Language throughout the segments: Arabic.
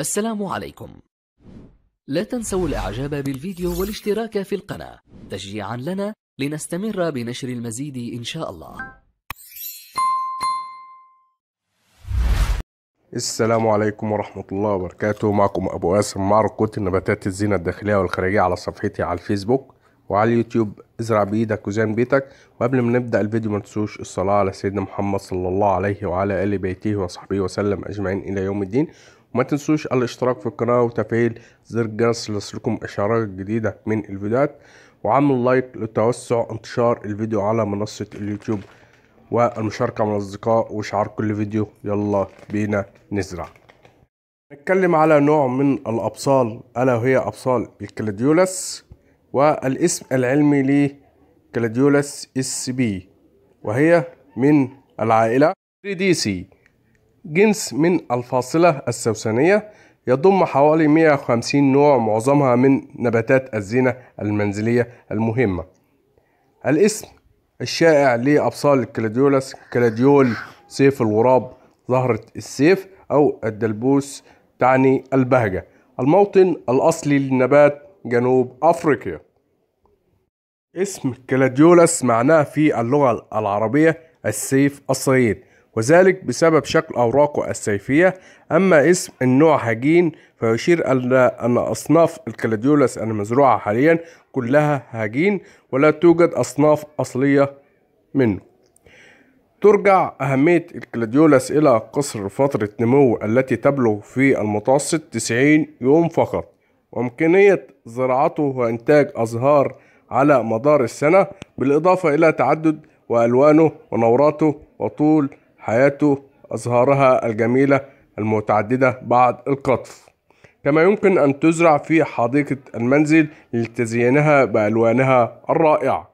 السلام عليكم لا تنسوا الاعجاب بالفيديو والاشتراك في القناة تشجيعا لنا لنستمر بنشر المزيد ان شاء الله السلام عليكم ورحمة الله وبركاته معكم أبو قاسم معرض كوت النباتات الزينة الداخلية والخارجية على صفحتي على الفيسبوك وعلى اليوتيوب ازرع بإيدك وزين بيتك وقبل ما نبدأ الفيديو ما تنسوش الصلاة على سيدنا محمد صلى الله عليه وعلى آله بيته وصحبه وسلم أجمعين إلى يوم الدين وما تنسوش الاشتراك في القناة وتفعيل زر الجرس ليصلكم اشعارات جديدة من الفيديوهات وعمل لايك لتوسع انتشار الفيديو على منصة اليوتيوب والمشاركة مع الأصدقاء وإشعار كل فيديو يلا بينا نزرع نتكلم على نوع من الأبصال ألا وهي أبصال الكلاديولس والاسم العلمي ليه اس بي وهي من العائلة سي جنس من الفاصلة السوسنية يضم حوالي 150 نوع معظمها من نباتات الزينة المنزلية المهمة الاسم الشائع لأبصال الكلاديولاس كلاديول سيف الغراب زهرة السيف أو الدلبوس تعني البهجة الموطن الأصلي للنبات جنوب أفريقيا اسم كلاديولاس معناه في اللغة العربية السيف الصغير وذلك بسبب شكل أوراقه السيفية أما اسم النوع هجين فيشير إلى أن أصناف الكلاديولاس المزروعة حاليا كلها هجين ولا توجد أصناف أصلية منه ترجع أهمية الكلاديولاس إلى قصر فترة نمو التي تبلغ في المتوسط 90 يوم فقط وإمكانية زراعته وإنتاج أزهار على مدار السنة بالإضافة إلى تعدد وألوانه ونوراته وطول حياته أزهارها الجميلة المتعددة بعد القطف كما يمكن أن تزرع في حديقة المنزل لتزيينها بألوانها الرائعة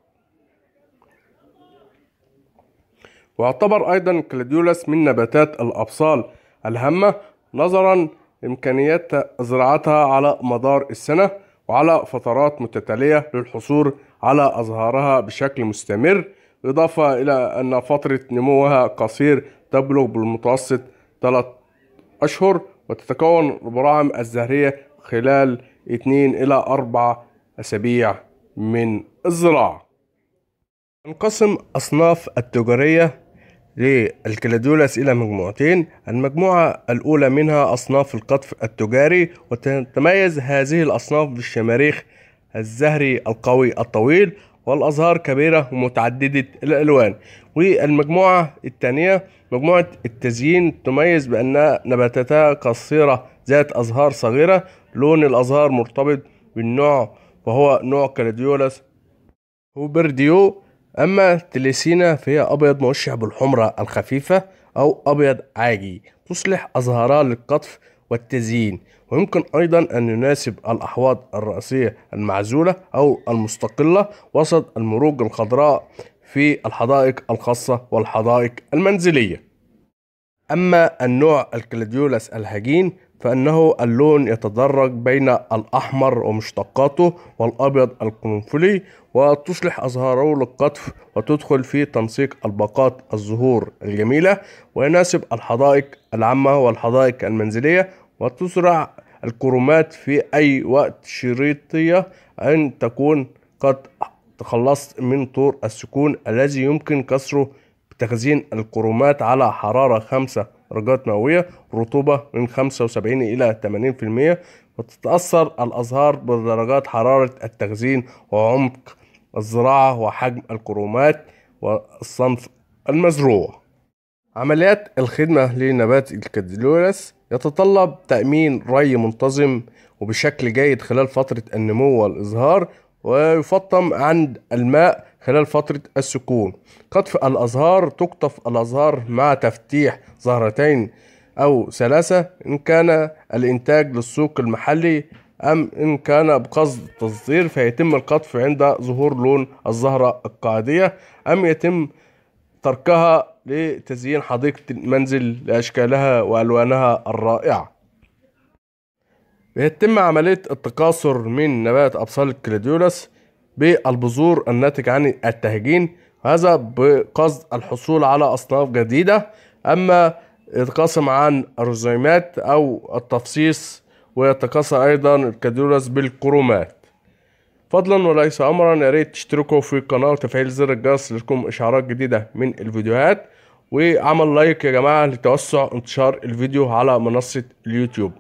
ويعتبر أيضا كلاديولاس من نباتات الأبصال الهامة نظرا لإمكانيات زراعتها على مدار السنة وعلى فترات متتالية للحصول على أزهارها بشكل مستمر إضافة إلى أن فترة نموها قصير تبلغ بالمتوسط 3 أشهر وتتكون البراعم الزهرية خلال 2 إلى 4 أسابيع من الزراعة تنقسم أصناف التجارية للكلادولاس إلى مجموعتين المجموعة الأولى منها أصناف القطف التجاري وتتميز هذه الأصناف بالشماريخ الزهري القوي الطويل والأزهار كبيرة ومتعددة الألوان والمجموعة الثانية مجموعة التزيين تميز بأنها نباتاتها قصيرة ذات أزهار صغيرة لون الأزهار مرتبط بالنوع وهو نوع كالديولاس وبرديو أما تليسينا فهي أبيض موشح بالحمرة الخفيفة أو أبيض عاجي تصلح أزهارها للقطف والتزيين ويمكن أيضا أن يناسب الأحواض الرئيسية المعزولة أو المستقلة وسط المروج الخضراء في الحدائق الخاصة والحدائق المنزلية أما النوع الكلاديولاس الهجين فإنه اللون يتدرج بين الأحمر ومشتقاته والأبيض القنفلي وتصلح أزهاره للقطف وتدخل في تنسيق الباقات الزهور الجميلة ويناسب الحدائق العامة والحدائق المنزلية وتسرع الكرومات في أي وقت شريطية أن تكون قد تخلصت من طور السكون الذي يمكن كسره بتخزين الكرومات على حرارة خمسة درجات مئوية رطوبة من 75 إلى 80% وتتأثر الأزهار بدرجات حرارة التخزين وعمق الزراعة وحجم الكرومات والصنف المزروع عمليات الخدمة لنبات الكاديلورس يتطلب تأمين ري منتظم وبشكل جيد خلال فترة النمو والإزهار ويفطم عن الماء خلال فترة السكون قطف الأزهار تقطف الأزهار مع تفتيح زهرتين أو ثلاثة إن كان الإنتاج للسوق المحلي أم إن كان بقصد تصدير فيتم القطف عند ظهور لون الزهرة القاعدية أم يتم تركها لتزيين حديقة المنزل لأشكالها وألوانها الرائعة بيتم عملية التكاثر من نبات أبصال الكليديولاس بالبذور الناتج عن التهجين هذا بقصد الحصول على أصناف جديدة أما يتقاسم عن الرزيمات أو التفصيص ويتكاثر أيضا الكاديولاس بالكرومات فضلا وليس أمرا يا ريت تشتركوا في القناة وتفعيل زر الجرس لكم إشعارات جديدة من الفيديوهات وعمل لايك يا جماعة لتوسع انتشار الفيديو على منصة اليوتيوب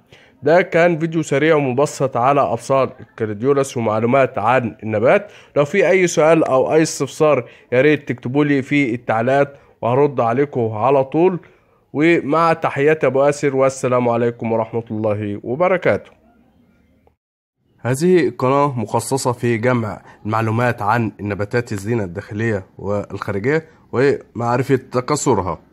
ده كان فيديو سريع ومبسط على ابصار الكارديولاس ومعلومات عن النبات لو في اي سؤال او اي استفسار يا ريت تكتبوا لي في التعليقات وهرد عليكم على طول ومع تحياتي ابو اسر والسلام عليكم ورحمه الله وبركاته هذه قناة مخصصة في جمع المعلومات عن النباتات الزينة الداخلية والخارجية ومعرفة تكاثرها